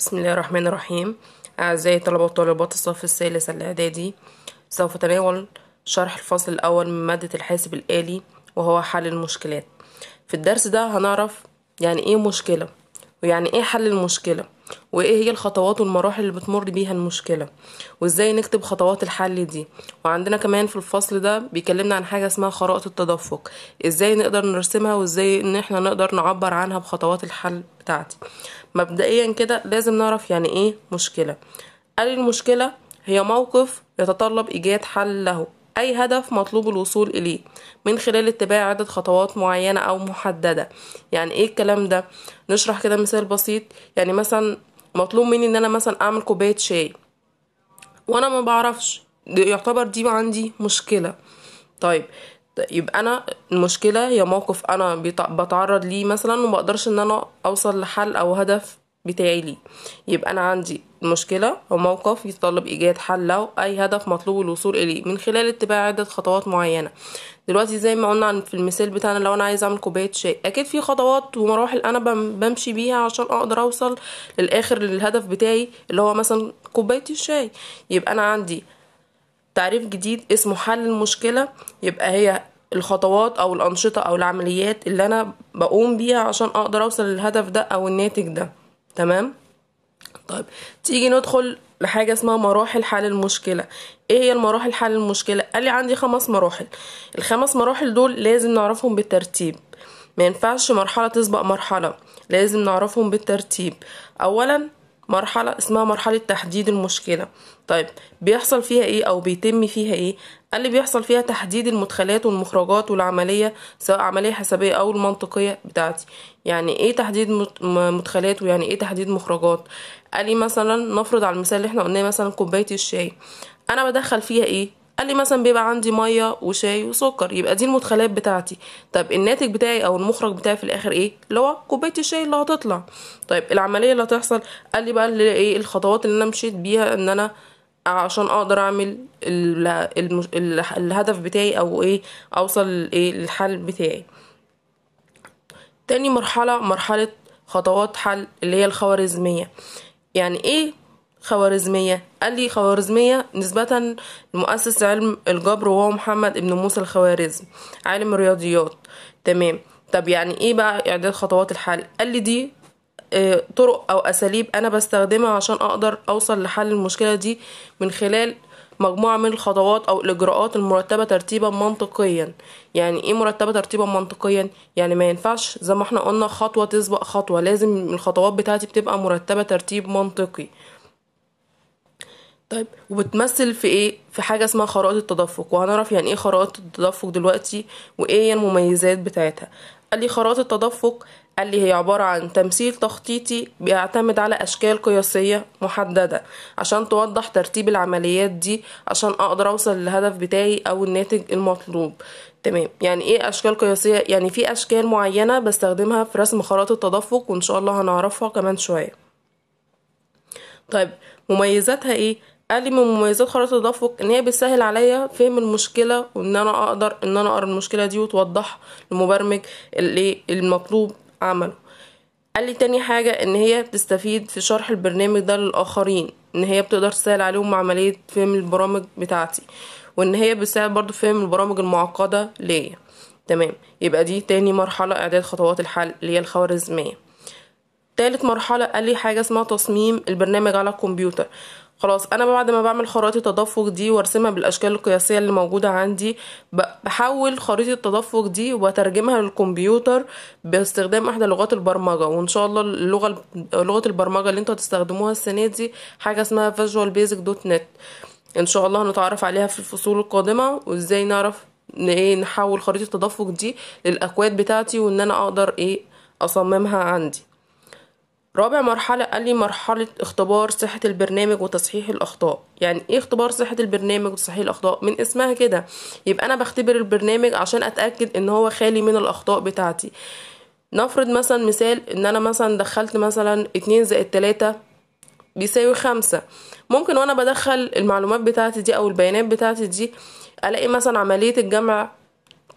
بسم الله الرحمن الرحيم أعزائي طلبة وطالبات الصف الثالث الإعدادي سوف أتناول شرح الفصل الأول من مادة الحاسب الآلي وهو حل المشكلات في الدرس ده هنعرف يعني إيه مشكلة ويعني إيه حل المشكلة وايه هي الخطوات والمراحل اللي بتمر بيها المشكله وازاي نكتب خطوات الحل دي وعندنا كمان في الفصل ده بيكلمنا عن حاجه اسمها خرائط التدفق ازاي نقدر نرسمها وازاي ان احنا نقدر نعبر عنها بخطوات الحل بتاعتي مبدئيا كده لازم نعرف يعني ايه مشكله قال المشكله هي موقف يتطلب ايجاد حل له أي هدف مطلوب الوصول إليه من خلال اتباع عدة خطوات معينة أو محددة يعني إيه الكلام ده نشرح كده مثال بسيط يعني مثلا مطلوب مني إن أنا مثلا أعمل كوباية شاي وأنا ما بعرفش يعتبر دي عندي مشكلة طيب يبقى انا المشكله هي موقف انا بتعرض ليه مثلا ومقدرش ان انا اوصل لحل او هدف بتاعي لي يبقى أنا عندي مشكلة أو موقف يتطلب إيجاد حل أو أي هدف مطلوب الوصول إليه من خلال اتباع عدة خطوات معينة دلوقتي زي ما قلنا في المثال بتاعنا لو أنا عايز أعمل كوباية شاي أكيد في خطوات ومراحل أنا بمشي بيها عشان أقدر أوصل للآخر للهدف بتاعي اللي هو مثلا كوباية الشاي يبقى أنا عندي تعريف جديد اسمه حل المشكلة يبقى هي الخطوات او الانشطه او العمليات اللي انا بقوم بيها عشان اقدر اوصل للهدف ده او الناتج ده تمام طيب تيجي ندخل لحاجه اسمها مراحل حل المشكله ايه هي المراحل حل المشكله قال لي عندي خمس مراحل الخمس مراحل دول لازم نعرفهم بالترتيب ما ينفعش مرحله تسبق مرحله لازم نعرفهم بالترتيب اولا مرحلة اسمها مرحلة تحديد المشكلة طيب بيحصل فيها ايه او بيتم فيها ايه اللي بيحصل فيها تحديد المدخلات والمخرجات والعملية سواء عملية حسابية او المنطقية بتاعتي يعني ايه تحديد مدخلات ويعني ايه تحديد مخرجات قال لي مثلا نفرض على المثال اللي احنا قلناه مثلا كوباية الشاي انا بدخل فيها ايه قال لي مثلا بيبقى عندي ميه وشاي وسكر يبقى دي المدخلات بتاعتي طب الناتج بتاعي او المخرج بتاعي في الاخر ايه اللي هو كوبايه الشاي اللي هتطلع طيب العمليه اللي هتحصل قال لي بقى ايه الخطوات اللي انا مشيت بيها ان انا عشان اقدر اعمل الهدف بتاعي او ايه اوصل ايه للحل بتاعي تاني مرحله مرحله خطوات حل اللي هي الخوارزميه يعني ايه خوارزمية قال لي خوارزمية نسبة لمؤسس علم الجبر وهو محمد ابن موسى الخوارزم عالم الرياضيات تمام طب يعني ايه بقى يعني اعداد خطوات الحل قال لي دي آه، طرق او اساليب انا بستخدمها عشان اقدر اوصل لحل المشكلة دي من خلال مجموعة من الخطوات أو الإجراءات المرتبة ترتيبا منطقيا يعني إيه مرتبة ترتيبا منطقيا؟ يعني ما ينفعش زي ما احنا قلنا خطوة تسبق خطوة لازم الخطوات بتاعتي بتبقى مرتبة ترتيب منطقي طيب وبتمثل في ايه في حاجه اسمها خرائط التدفق وهنعرف يعني ايه خرائط التدفق دلوقتي وايه هي المميزات بتاعتها قال لي خرائط التدفق قال لي هي عبارة عن تمثيل تخطيطي بيعتمد على أشكال قياسية محددة عشان توضح ترتيب العمليات دي عشان أقدر أوصل للهدف بتاعي أو الناتج المطلوب تمام يعني إيه أشكال قياسية يعني في أشكال معينة بستخدمها في رسم خرائط التدفق وإن شاء الله هنعرفها كمان شوية طيب مميزاتها إيه قال لي من مميزات خريطة التدفق ان هي بتسهل عليا فهم المشكلة وان انا اقدر ان انا اقرا المشكلة دي وتوضح للمبرمج اللي المطلوب عمله قال لي تاني حاجة ان هي بتستفيد في شرح البرنامج ده للاخرين ان هي بتقدر تسهل عليهم عملية فهم البرامج بتاعتي وان هي بتساعد برضو فهم البرامج المعقدة ليا تمام يبقى دي تاني مرحلة اعداد خطوات الحل اللي هي الخوارزمية تالت مرحلة قال لي حاجة اسمها تصميم البرنامج على الكمبيوتر خلاص انا بعد ما بعمل خرائط التدفق دي وارسمها بالاشكال القياسيه اللي موجوده عندي بحول خريطه التدفق دي وترجمها للكمبيوتر باستخدام احدى لغات البرمجه وان شاء الله اللغه لغه البرمجه اللي انتوا هتستخدموها السنه دي حاجه اسمها فيجوال بيزك دوت نت ان شاء الله هنتعرف عليها في الفصول القادمه وازاي نعرف ايه نحول خريطه التدفق دي للاكواد بتاعتي وان انا اقدر ايه اصممها عندي رابع مرحلة قال لي مرحلة اختبار صحة البرنامج وتصحيح الأخطاء يعني ايه اختبار صحة البرنامج وتصحيح الأخطاء من اسمها كده يبقى أنا بختبر البرنامج عشان أتأكد إن هو خالي من الأخطاء بتاعتي نفرض مثلا مثال إن أنا مثلا دخلت مثلا اتنين زائد تلاتة بيساوي خمسة ممكن وأنا بدخل المعلومات بتاعتي دي أو البيانات بتاعتي دي ألاقي مثلا عملية الجمع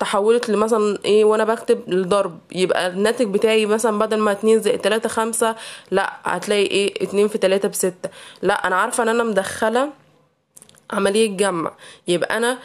تحولت لمثلا ايه وانا بكتب لضرب يبقى الناتج بتاعي مثلا بدل ما اتنين زائد تلاتة خمسة لا هتلاقي ايه اتنين في تلاتة بستة لا انا عارفة ان انا مدخلة عملية جمع يبقى انا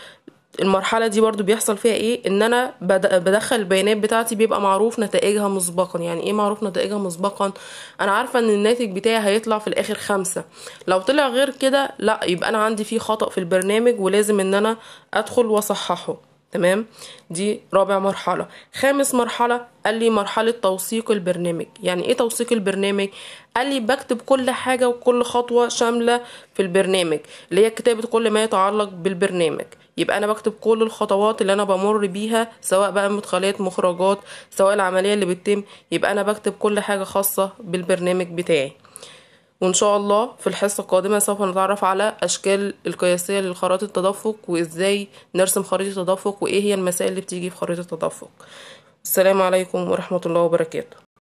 المرحلة دي برضو بيحصل فيها ايه ان انا بدخل البيانات بتاعتي بيبقى معروف نتائجها مسبقا يعني ايه معروف نتائجها مسبقا انا عارفة ان الناتج بتاعي هيطلع في الاخر خمسة لو طلع غير كده لا يبقى انا عندي فيه خطأ في البرنامج ولازم ان انا ادخل واصححه تمام دي رابع مرحلة خامس مرحلة قال لي مرحلة توثيق البرنامج يعني ايه توثيق البرنامج قال لي بكتب كل حاجة وكل خطوة شاملة في البرنامج اللي هي كتابة كل ما يتعلق بالبرنامج يبقى انا بكتب كل الخطوات اللي انا بمر بيها سواء بقى مدخلات مخرجات سواء العملية اللي بتتم يبقى انا بكتب كل حاجة خاصة بالبرنامج بتاعي وإن شاء الله في الحصة القادمة سوف نتعرف على أشكال القياسية للخرائط التدفق وإزاي نرسم خريطة تدفق وإيه هي المسائل اللي بتيجي في خريطة التدفق السلام عليكم ورحمة الله وبركاته